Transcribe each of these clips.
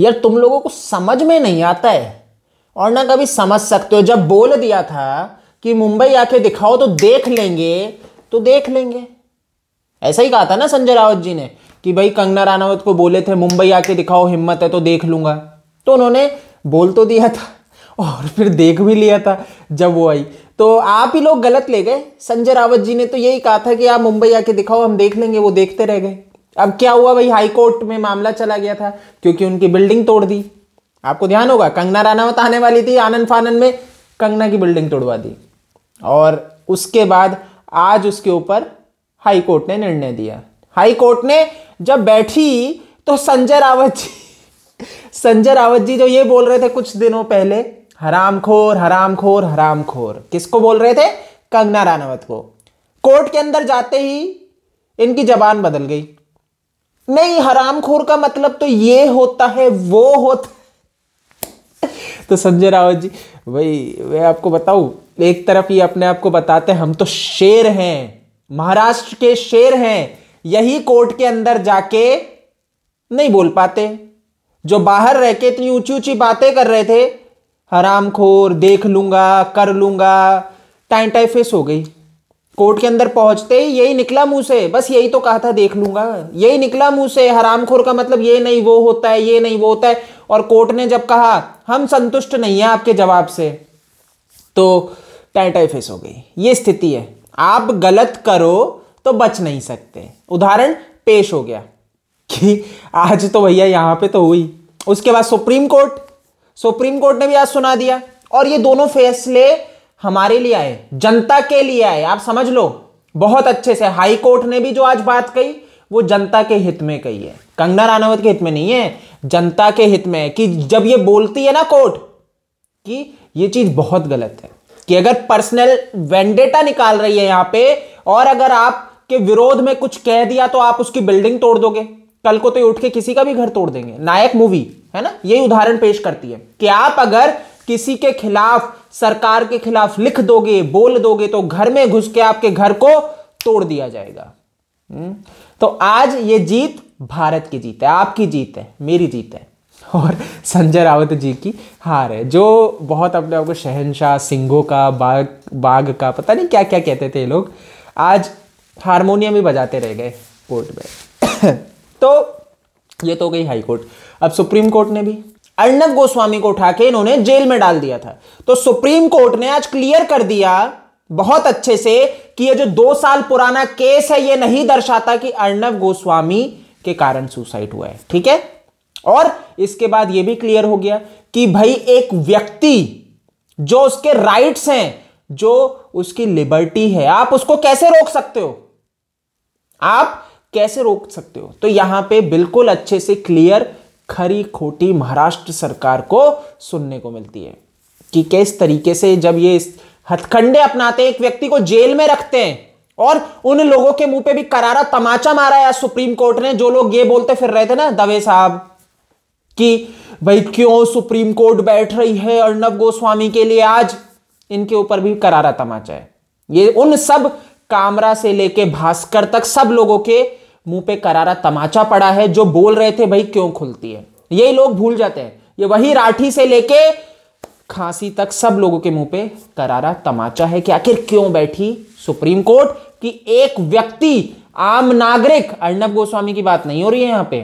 यार तुम लोगों को समझ में नहीं आता है और ना कभी समझ सकते हो जब बोल दिया था कि मुंबई आके दिखाओ तो देख लेंगे तो देख लेंगे ऐसा ही कहा था ना संजय रावत जी ने कि भाई कंगना रानावत को बोले थे मुंबई आके दिखाओ हिम्मत है तो देख लूंगा तो उन्होंने बोल तो दिया था और फिर देख भी लिया था जब वो आई तो आप ही लोग गलत ले गए संजय रावत जी ने तो यही कहा था कि आप मुंबई आके दिखाओ हम देख लेंगे वो देखते रह गए अब क्या हुआ भाई हाई कोर्ट में मामला चला गया था क्योंकि उनकी बिल्डिंग तोड़ दी आपको ध्यान होगा कंगना रानावत आने वाली थी आनंद फानंद में कंगना की बिल्डिंग तोड़वा दी और उसके बाद आज उसके ऊपर हाई कोर्ट ने निर्णय दिया हाई कोर्ट ने जब बैठी तो संजय रावत जी संजय रावत जी जो ये बोल रहे थे कुछ दिनों पहले हराम हराम खोर खोर हराम खोर किसको बोल रहे थे कंगना रानावत को कोर्ट के अंदर जाते ही इनकी जबान बदल गई नहीं हराम खोर का मतलब तो ये होता है वो होता तो संजय रावत जी भाई मैं आपको बताऊं एक तरफ ये अपने आप को बताते हैं हम तो शेर हैं महाराष्ट्र के शेर हैं यही कोर्ट के अंदर जाके नहीं बोल पाते जो बाहर रह के इतनी ऊंची ऊंची बातें कर रहे थे हराम खोर देख लूंगा कर लूंगा टाइम टाइम हो गई कोर्ट के अंदर पहुंचते ही यही निकला मुंह से बस यही तो कहा था देख लूंगा यही निकला मुंह से हरामखोर का मतलब ये नहीं वो होता है ये नहीं वो होता है और कोर्ट ने जब कहा हम संतुष्ट नहीं है आपके जवाब से तो टाइटाई फेस हो गई ये स्थिति है आप गलत करो तो बच नहीं सकते उदाहरण पेश हो गया कि आज तो भैया यहां पे तो हुई उसके बाद सुप्रीम कोर्ट सुप्रीम कोर्ट ने भी आज सुना दिया और ये दोनों फैसले हमारे लिए आए जनता के लिए आए आप समझ लो बहुत अच्छे से हाई कोर्ट ने भी जो आज बात कही वो जनता के हित में कही है कंगना रानावत के हित में नहीं है जनता के हित में है कि जब ये बोलती है ना कोर्ट कि ये चीज बहुत गलत है कि अगर पर्सनल वेंडेटा निकाल रही है यहां पे और अगर आपके विरोध में कुछ कह दिया तो आप उसकी बिल्डिंग तोड़ दोगे कल को तो उठ के किसी का भी घर तोड़ देंगे नायक मूवी है ना यही उदाहरण पेश करती है कि आप अगर किसी के खिलाफ सरकार के खिलाफ लिख दोगे बोल दोगे तो घर में घुस के आपके घर को तोड़ दिया जाएगा हम्म? तो आज ये जीत भारत की जीत है आपकी जीत है मेरी जीत है और संजय रावत जी की हार है जो बहुत अपने आप को शहनशाह सिंगों का बाघ बाघ का पता नहीं क्या क्या कहते थे ये लोग आज हारमोनियम ही बजाते रह गए कोर्ट में तो ये तो गई हाई कोर्ट अब सुप्रीम कोर्ट ने भी अर्णव गोस्वामी को उठा के इन्होंने जेल में डाल दिया था तो सुप्रीम कोर्ट ने आज क्लियर कर दिया बहुत अच्छे से कि ये जो दो साल पुराना केस है ये नहीं दर्शाता कि अर्णव गोस्वामी के कारण सुसाइड हुआ है ठीक है और इसके बाद यह भी क्लियर हो गया कि भाई एक व्यक्ति जो उसके राइट्स हैं जो उसकी लिबर्टी है आप उसको कैसे रोक सकते हो आप कैसे रोक सकते हो तो यहां पे बिल्कुल अच्छे से क्लियर खरी खोटी महाराष्ट्र सरकार को सुनने को मिलती है कि किस तरीके से जब ये हथकंडे अपनाते हैं एक व्यक्ति को जेल में रखते हैं और उन लोगों के मुंह पे भी करारा तमाचा मारा है सुप्रीम कोर्ट ने जो लोग ये बोलते फिर रहे थे ना दवे साहब कि भाई क्यों सुप्रीम कोर्ट बैठ रही है अर्णब गोस्वामी के लिए आज इनके ऊपर भी करारा तमाचा है ये उन सब कामरा से लेके भास्कर तक सब लोगों के मुंह पे करारा तमाचा पड़ा है जो बोल रहे थे भाई क्यों खुलती है ये लोग भूल जाते हैं ये वही राठी से लेके खांसी तक सब लोगों के मुंह पे करारा तमाचा है कि आखिर क्यों बैठी सुप्रीम कोर्ट कि एक व्यक्ति आम नागरिक अर्णब गोस्वामी की बात नहीं हो रही है यहां पे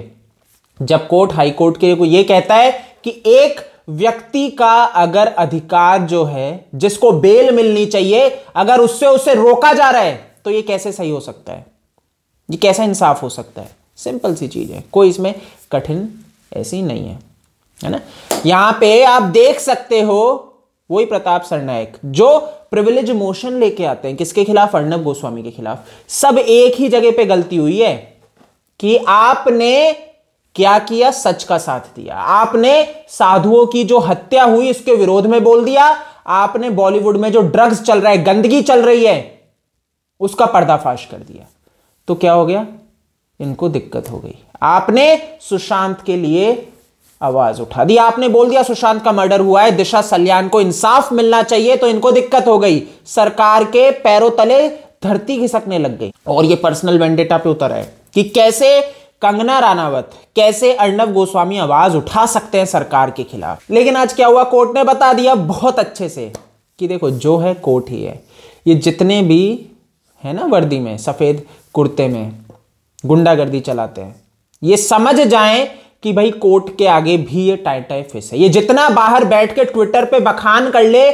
जब कोर्ट हाई कोर्ट के को ये कहता है कि एक व्यक्ति का अगर अधिकार जो है जिसको बेल मिलनी चाहिए अगर उससे उसे रोका जा रहा है तो ये कैसे सही हो सकता है ये कैसा इंसाफ हो सकता है सिंपल सी चीज़ है कोई इसमें कठिन ऐसी नहीं है है ना यहाँ पे आप देख सकते हो वही प्रताप सरनायक जो प्रिविलेज मोशन लेके आते हैं किसके खिलाफ अर्णब गोस्वामी के खिलाफ सब एक ही जगह पे गलती हुई है कि आपने क्या किया सच का साथ दिया आपने साधुओं की जो हत्या हुई उसके विरोध में बोल दिया आपने बॉलीवुड में जो ड्रग्स चल रहा है गंदगी चल रही है उसका पर्दाफाश कर दिया तो क्या हो गया इनको दिक्कत हो गई आपने सुशांत के लिए आवाज उठा दी आपने बोल दिया सुशांत का मर्डर हुआ है दिशा सल्यान को इंसाफ मिलना चाहिए तो इनको दिक्कत हो गई सरकार के पैरों तले धरती घिसकने लग गई और ये पर्सनल वेंडेटा पे उतर है कि कैसे कंगना रानावत कैसे अर्णव गोस्वामी आवाज उठा सकते हैं सरकार के खिलाफ लेकिन आज क्या हुआ कोर्ट ने बता दिया बहुत अच्छे से कि देखो जो है कोर्ट ही है ये जितने भी है ना वर्दी में सफेद कुर्ते में गुंडागर्दी चलाते हैं ये समझ जाएं कि भाई कोर्ट के आगे भी ये टाइट टाई फिस है ये जितना बाहर बैठ के ट्विटर पे बखान कर ले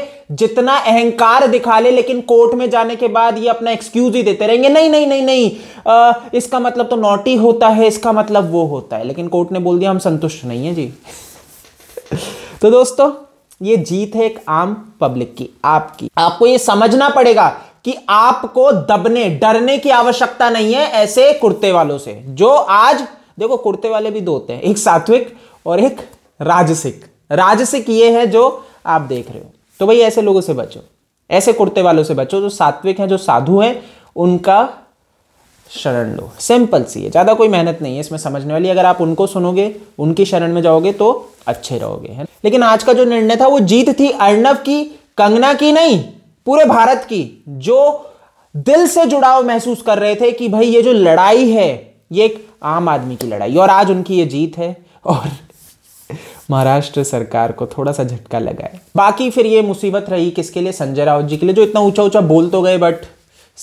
जितना अहंकार दिखा ले लेकिन कोर्ट में जाने के बाद ये अपना एक्सक्यूज ही देते रहेंगे नहीं नहीं नहीं नहीं आ, इसका मतलब तो नोटी होता है इसका मतलब वो होता है लेकिन कोर्ट ने बोल दिया हम संतुष्ट नहीं है जी तो दोस्तों ये जीत है एक आम पब्लिक की आपकी आपको ये समझना पड़ेगा कि आपको दबने डरने की आवश्यकता नहीं है ऐसे कुर्ते वालों से जो आज देखो कुर्ते वाले भी दो होते हैं एक सात्विक और एक राजसिक राजसिक ये है जो आप देख रहे हो तो भाई ऐसे लोगों से बचो ऐसे कुर्ते वालों से बचो जो सात्विक हैं जो साधु हैं उनका शरण लो सिंपल सी है ज़्यादा कोई मेहनत नहीं है इसमें समझने वाली अगर आप उनको सुनोगे उनकी शरण में जाओगे तो अच्छे रहोगे लेकिन आज का जो निर्णय था वो जीत थी अर्णव की कंगना की नहीं पूरे भारत की जो दिल से जुड़ाव महसूस कर रहे थे कि भाई ये जो लड़ाई है ये एक आम आदमी की लड़ाई और आज उनकी ये जीत है और महाराष्ट्र सरकार को थोड़ा सा झटका लगा है बाकी फिर ये मुसीबत रही किसके लिए संजय राउत जी के लिए जो इतना ऊंचा ऊंचा बोल तो गए बट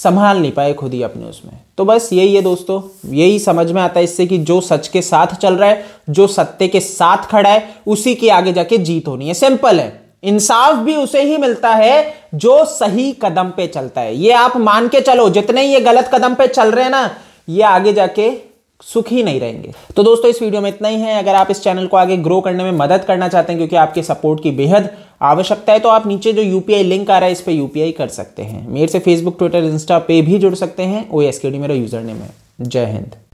संभाल नहीं पाए खुद ही अपने उसमें तो बस यही है दोस्तों यही समझ में आता है इससे कि जो सच के साथ चल रहा है जो सत्य के साथ खड़ा है उसी के आगे जाके जीत होनी है सिंपल है इंसाफ भी उसे ही मिलता है जो सही कदम पे चलता है ये आप मान के चलो जितने ये गलत कदम पे चल रहे हैं ना ये आगे जाके सुखी नहीं रहेंगे तो दोस्तों इस वीडियो में इतना ही है अगर आप इस चैनल को आगे ग्रो करने में मदद करना चाहते हैं क्योंकि आपके सपोर्ट की बेहद आवश्यकता है तो आप नीचे जो यूपीआई लिंक आ रहा है इस पर यूपीआई कर सकते हैं मेरे से फेसबुक ट्विटर इंस्टा पे भी जुड़ सकते हैं ओ एस के डी मेरा यूजर नेम है जय हिंद